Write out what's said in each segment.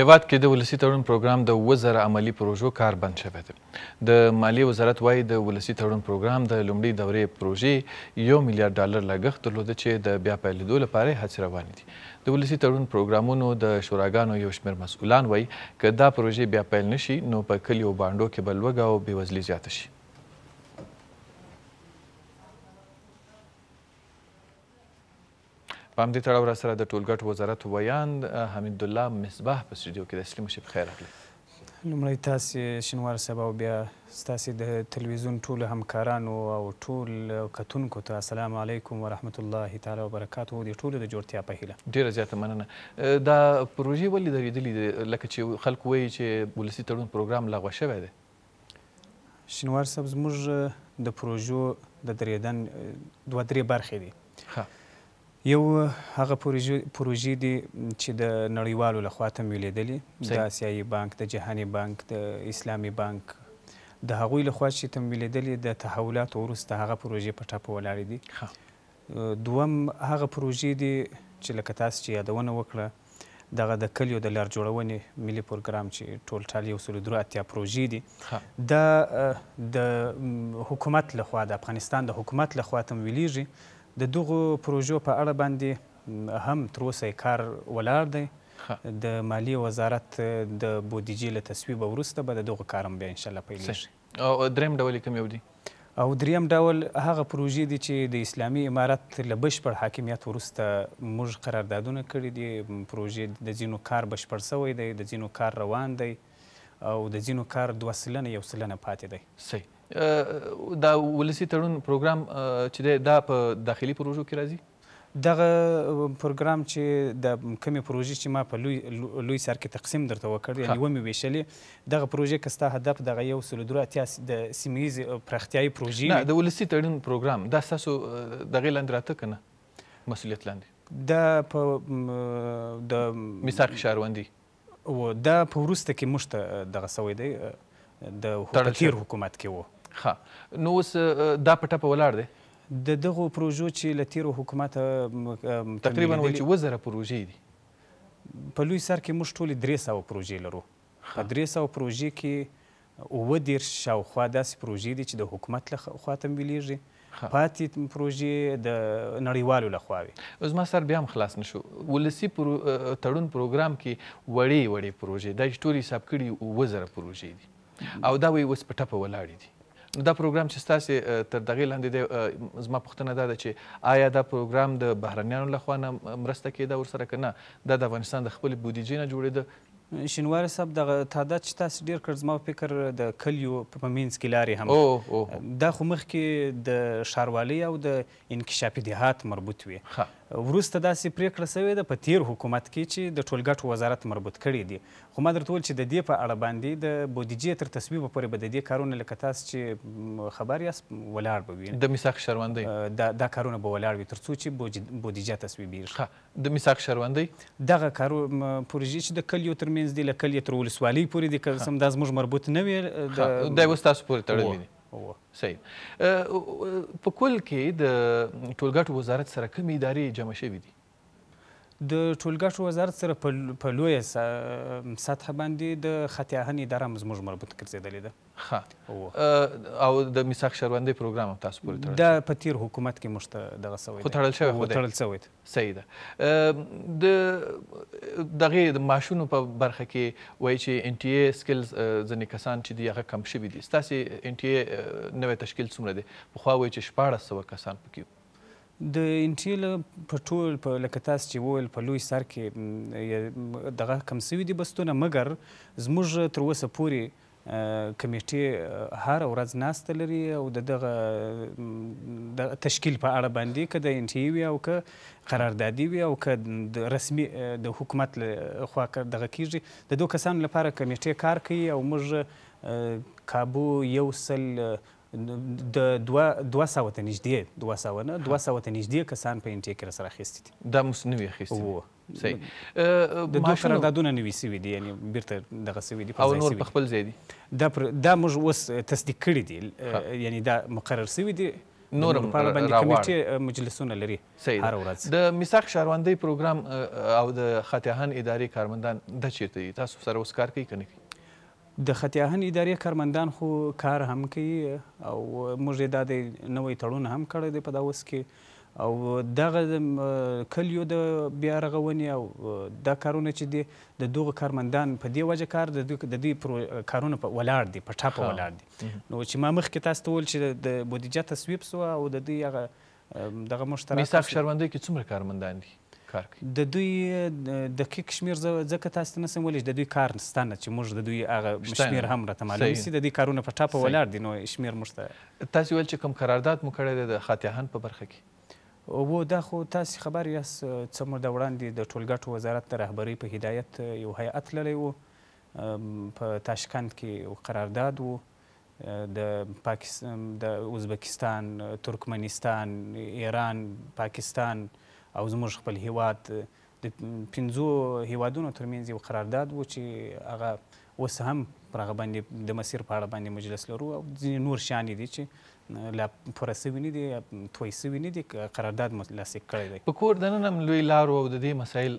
هیواد کې د ولسی تړون پروګرام د وزر عملی پروژو کار بند شوی دی د مالیې وزارت وایي د ولسی تړون پروګرام د لومړۍ دورې پروژې یو میلیارډ ډالر لګښت درلوده چې د بیا پیلېدو لپاره هڅې روانې دي د ولسی تړون پروګرامونو د شوراګانو یو شمېر مسؤلان وایي که دا پروژې بیا پیل نشي نو په کلیو بانډو کې به لوږه او بېوزلي زیاته شي په همدې تړاو را سره د ټولګټ وزارت ویاند حمید الله مصباح په سټوډیو کې د اصلي مشي په خیر راغلی لومړی تاسې شینوار صاحب او بیا ستاسې د تلویزیون ټولو همکارانو او ټول کتونکو ته السلام علیکم ورحمت الله تعالی وبرکاتو د ټولو د جوړتیا په هیله ډیره زیاته مننه دا پروژې ولې درېدلې لکه چې خلک وایي چې ولسي تړون پروګرام لغوه شوی دی شینوار صاحب زموږ د پروژو د درېدن دوه درې برخې دي ښه یو هغه پروژې دي چې د نړیوالو لخوا ته مې لیدلې د آسیایي بانک د جهاني بانک د اسلامي بانک د هغوی لخوا چې ته مې لیدلې د تحولاتو وروسته هغه پروژې په ټاپه ولاړې دي دوم هغه پروژې دي چې لکه تاسو چې یادونه وکړه دغه د کلیو د لار جوړونې ملي پروګرام چې ټول ټال یو سل درو اتیا پروژې دي دا د حکومت لخوا د افغانستان د حکومت لخوا ته مې د دغو پروژو په اړه باندې هم تر اوسه کار ولاړ دی د مالی وزارت د بودیجې له تصویب وروسته به د دغه کارم بیا ان شاء الله پیلېږي او دریم ډول کوم یو دی او دریم ډول هغه پروژې دي چې د اسلامي امارت له بشپړ حاکمیت وروسته موږ قراردادونه کړي دي پروژې د ځینو کار بشپړ سوی دی د ځینو کار روان دی او د ځینو کار دوه سلنه یو سلنه پاتې دی صحیح دا ولسی تړون پروګرام چې دا په داخلي پروژو کې راځي دغه پروګرام چې د کمی پروژې چې ما په لوی لوی سر کې تقسیم درته وکړ یعنی و مې ویشلې دغه پروژې که ستا هدف دغه یو سل دوه اتیا د سیمه ییزې پراختیایي پروژې نه د ولسي تړون پروګرام دا ستاسو دغې لاندې راته که نه مسؤلیت لاندې دا په د میثاق ښاروندي و دا په وروسته کې موږ ته دغه سوی دی د تیر حکومت کې و ښه نو اوس دا په ټپه ولاړ دی د دغو پروژو چې له تیرو حکومت تقریبا وایي چې اووه زره پروژې دي په لوی سر کې موږ ټولې درې سوه پروژې لرو په درې سوه پروژې کې اووه دېرش شاوخوا داسې پروژې دي چې د حکومت له خوا تمویلېږي پاتې پروژې د نړیوالو له خوا وي زما سر بیا هم خلاص نه شو ولسي پرو... تړون پروګرام کې وړې وړې پروژې دا چې ټول حساب کړي اووه زره پروژې دي او دا وایي اوس په ټپه ولاړې دي دا پروګرام چې ستاسو تر دغه لاندې د زما پوښتنه ده چې آیا دا پروګرام د بهرنیانو لخوا نه مرسته کیده ورسره کنه دا د افغانستان د خپل بودیجې نه جوړیده شینوار صاحب دغه تعداد چې تاسو ډیر کړ زما فکر د کلیو په مینځ کې لارې هم او او دا خو مخکې د ښاروالۍ او د انکشافي دهات مربوط وي وروسته داسې پریکړه سوې ده په تیر حکومت کې چې د ټولګټو وزارت مربوط کړی دی خو ما درته وویل چې د دې په اړه باندې د بودیجې تر تصویب پورې به د دې کارونه لکه تاسو چې خبر یاست ولاړ به وي د میثاق شروندۍ دا, دا کارونه به ولاړ وي تر څو چې بودیجه تصویبېږي د میثاق شروندۍ دغه کارو پروژې چې د کلیو ترمنځ دي له کلیې تر ولسوالۍ پورې دي که سم دا زموږ مربوط نه وي دا اوس تاسو پورې تړلې دي هو صحیح په کل کې د ټولګټو وزارت سره کوم ادارې جمع شوي دي د ټولګټو وزارت سره په لویه سطحه باندې د خطیاهن اداره هم زموږ مربوط ګرځېدلې ده ښه او د میثاق شهروندۍ پروګرام هم تاسو پورې تړلی دا په تیر حکومت کې موږ ته دغه سوی خو تړل شوی خو تړل سوی ده صحیح ده د دغې د معاشونو په برخه کې وایي چې ان ټي ای سکلز ځینې کسان چې دي هغه کم شوي دي ستاسې ان ټي ای نوی تشکیل څومره دی پخوا وایي چې شپاړس سوه کسان پکې د انټریل په ټول په لکه تاسو چې وویل په لوی سر کې دغه کم سوي دي بستونه مګر زموږ تر اوسه پورې کمیټې هر ورځ ناسته لري او د دغه د تشکیل په اړه باندې که د انټي وي او که قراردادي وي او که رسمي د حکومت خوا دغه کیږي د دوه کسانو لپاره کمیټې کار کوي او موږ کابو یو سل د 200 ته نږدې 200 نه 200 ته نږدې کسان په انټیک را سره اخیستي دي دا موږ نوې اخیستي وو صحیح د دوه قراردادونه نوي سوي دي یعنی بیرته دغه سوي دي او نور په خپل ځای دي دا پر دا موږ اوس تصدیق کړي دي یعنی دا مقرر سوي دي نورم راوړ کمیټه مجلسونه لري هر ورځ د میثاق شهروندۍ پروګرام او د خاتهان اداري کارمندان د چیرته تاسو سره اوس کار کوي کنه د خطیاهن ادارې کارمندان خو کار هم کوي او موږ دا د نوی تړون هم کړی دی په داوس کې او دغه کلیو د بیا رغونې او دا کارونه چې دي د دغه کارمندان په دې وجه کار د دې کارونه په ولاړ دي په ټاپه ولاړ دي نو چې ما مخکې تاسو ته وویل چې د بودیجه تصویب سوه او د دې هغه دغه مشترک میثاق شروندۍ کې څومره کارمندان دي کار کوي د دوی دقیق شمیر ځکه تاسو ته نسم ویلی د دوی کار نسته نه چې موږ د دوی هغه شمیر هم راته معلوم سي د دوی کارونه په ټاپه ولاړ دي نو شمیر موږ ته تاسو ویل چې کوم قرارداد مو کړی دی د خاتیهان په برخه کې و دا خو تاسو خبر یاس څه موده وړاندې د ټولګټو وزارت د رهبرۍ په هدایت یو هیئت للی و په تاشکند کې قرارداد و د پاکستان د ازبکستان ترکمنستان ایران پاکستان او زموږ خپل هیواد د پنځو هیوادونو ترمنځ یو قرارداد و چې هغه اوس هم پر هغه باندې د مسیر په اړه باندې مجلس لرو او ځینې نور شیان دي چې لا پوره سوي نه دي توی سوي نه دي قرارداد مو لاسلیک کړی دی په کور دننه هم لوی لارو او د دې مسایل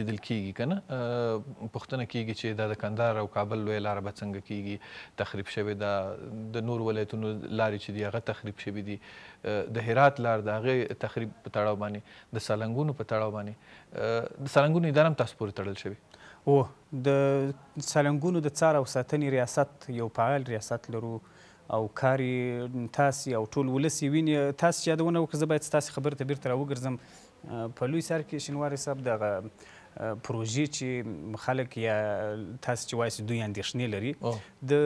لیدل کیږي که نه پوښتنه کیږي چې دا د کندهار او کابل لویه لاره به څنګه کیږي تخریب شوې ده د نور ولایتونو لارې چې دي هغه تخریب شوي دي د هرات لار د هغې تخریب په تړاو باندې د سالنګونو په تړاو باندې د سالنګونو اداره هم تاسو پورې تړل شوي او د سالنګونو د څار او ساتنې ریاست یو فعال ریاست لرو او کاری تاسې او ټول ولسی ویني تاسې یادونه وکړه زه باید ستاسې خبرې ته بیرته راوګرځم په لوی سر کې شینواري صاحب دغه پروژې چې خلک یا تاسو چې وایسي دوی اندېښنې لري د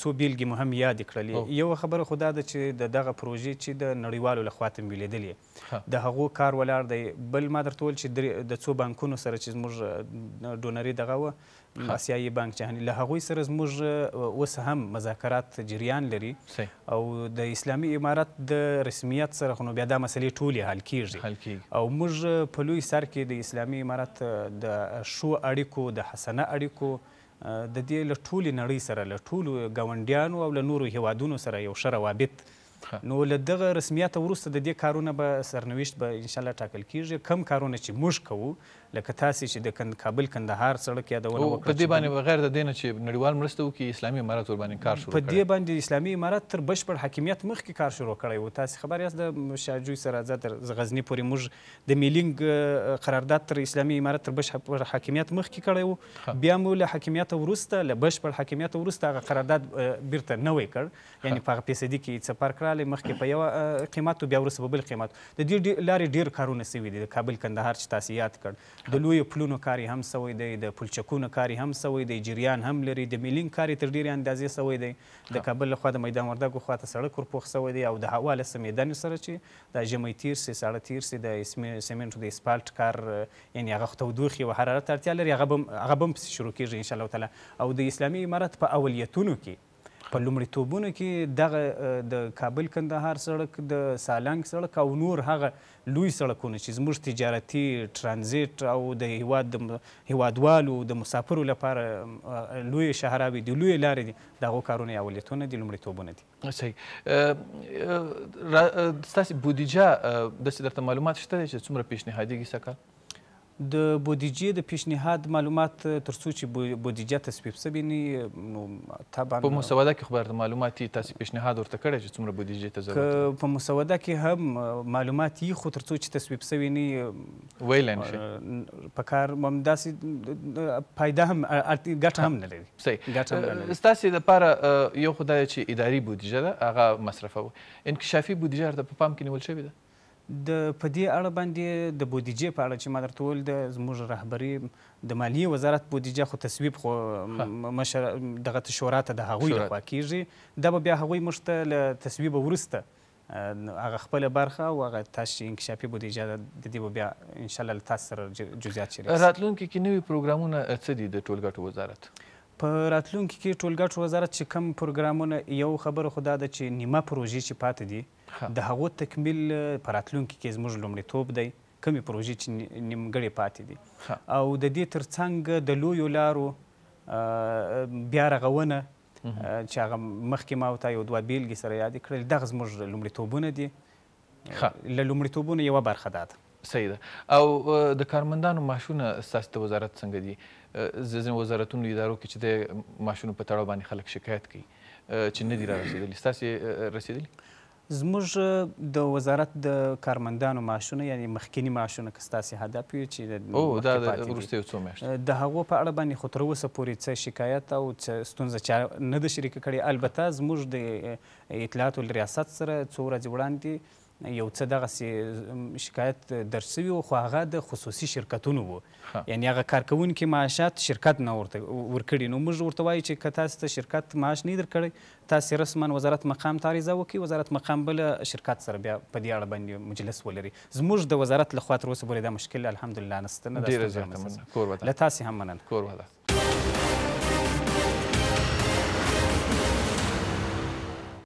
څو بیلګې مهم یادې کړلې یو خبره خو دا ده چې د دغه پروژې چې د نړیوالو له خوا تمویلېدلې د هغو کار ولاړ دی بل ما درته وویل چې د څو بانکونو سره چې زموږ ډونري دغه وه آسیایي بانک جهاني له هغوی سره زموږ اوس هم مذاکرات جریان لري او د اسلامي امارت د رسمیت سره خو نو بیا دا مسلې ټولې حل کیږي او موږ په لوی سر کې د اسلامي امارت د شو اړیکو د حسنه اړیکو د دې له ټولې نړۍ سره له ټولو ګاونډیانو او له نورو هیوادونو سره یو ښه روابط نو له دغه رسمیت وروسته د دې کارونه به سرنوشت به ان شاء الله ټاکل کیږي کم کارونه چې موږ کوو لکه تاسو چې د کند کابل کندهار سړک یادونه وکړه په دې باندې بغیر د دینه چې نړیوال مرسته وکړي اسلامي امارات ور باندې کار شروع کړ په دې باندې اسلامي امارات تر بشپړ حاکمیت مخکې کار شروع کړی و تاسو خبر یاست د شاجوی سره تر غزنی پورې موږ د میلینګ قرارداد تر اسلامي امارات تر بشپړ حاکمیت مخکې کړی و بیا مو له حاکمیت وروسته له بشپړ حاکمیت وروسته هغه قرارداد بیرته نوی کړ یعنی په هغه پیسې کې سفر کړ کاله مخکې په یو قیمت بیا وروسته په بل قیمت د دې لارې ډیر کارونه سوي دي د کابل کندهار چې تاسو یاد کړ د لویو پلونو کاري هم سوی دی د پلچکونو کاري هم سوی دی جریان هم لري د میلین کاري تر ډیرې اندازې سوی دی د کابل لخوا د میدان وردګو خواته سړک ورپوخ سوی دی او د هوا له سمیدنې سره چې د ژمی تیر سي ساړه تیر سي د سیمنټو د اسپالټ کار یعنی هغه تودوخي او حرارت اړتیا لري هغه به هم پسې شروع کیږي ان شاء الله تعالی او د اسلامي امارت په اولیتونو کې په لومړیتوبونو کې دغه د کابل کندهار سړک د سالنګ سړک او نور هغه لوی سړکونه چې زموږ تجارتي ترانزیت او د هیواد د هیوادوالو د مسافرو لپاره لوی شهراوي دي لوی لارې دي دغه کارونه یا ولیتونه دي لومړیتوبونه دي صحیح ستاسې بودیجه داسې درته معلومات شته چې څومره پیشنهادي کیسه کال د بودیجې د پیشنهاد معلومات تر څو چې بودیجه تصویب سوې نه نو طبعا په مسوده کې خبر د معلوماتي تاسو پیشنهاد ورته کړی چې څومره بودیجې ته ضرورت په مسوده کې هم معلومات یې خو تر څو چې تصویب سوې نه ویلن شي په کار ممداسې پایده هم ګټه هم نه لري صحیح ستاسو لپاره یو خدای چې اداري بودیجه ده هغه مصرفوي انکشافي بودیجه هر د په پام کې نیول شوې ده د په دې اړه باندې د بودیجې په اړه چې ما درته وویل د زموږ رهبري د مالیې وزارت بودیجه خو تصویب خو مشر دغه شورا ته د هغوی لخوا کیږي دا به بیا هغوی موږ ته له تصویبه وروسته هغه خپله برخه او هغه تاسو چې انکشافي بودیجه د دې به بیا انشاءالله له تاسو سره جزیات شریک راتلونکي کې نوي پروګرامونه څه دي د ټولګټو وزارت په راتلونکي کې ټولګټ وزارت چې کم پروګرامونه یو خبره خو دا ده چې نیمه پروژې چې پاتې دي د هغو تکمیل په راتلونکي کې زموږ لومړیتوب دی کمی پروژې چې نیمګړې پاتې دي او د دې ترڅنګ د لویو لارو بیا رغونه چې هغه مخکې ما ورته یو دوه بیلګې سره یادې کړلې دغه زموږ لومړیتوبونه دي له لومړیتوبونو یوه برخه دا ده صحیح ده او د کارمندانو معاشونه ستاسو د وزارت څنګه دي ځینې وزارتونو ادارو کې چې د معاشونو په تړاو باندې خلک شکایت کوي چې نه دي را رسېدلي ستاسې رسېدلي زموږ د وزارت د کارمندانو معاشونه یعنی مخکینی معاشونه که ستاسې هدف وي چې او دا وروستیو څو میاشتو د هغو په اړه باندې خو تر اوسه پورې څه شکایت او څه ستونزه چا نه ده شریکه کړې البته زموږ د اطلاعاتو له ریاست سره څو ورځې وړاندې یو څه دغه شکایت درسوي خو هغه د خصوصي شرکتونو وو یعنی هغه کارکونکو معاشات شرکت نه ورته ورکړي نو موږ ورته وایو چې که تاسو ته شرکت معاش نه درکړي تاسو رسما وزارت مقام ته عریضه وکړي وزارت مقام بل شرکت سره بیا په دې اړه باندې مجلس ولري زموږ د وزارت لخوا تر اوسه پورې دا مشکل الحمدلله نسته نه ډیره زیاته مننه کور له تاسې هم مننه کور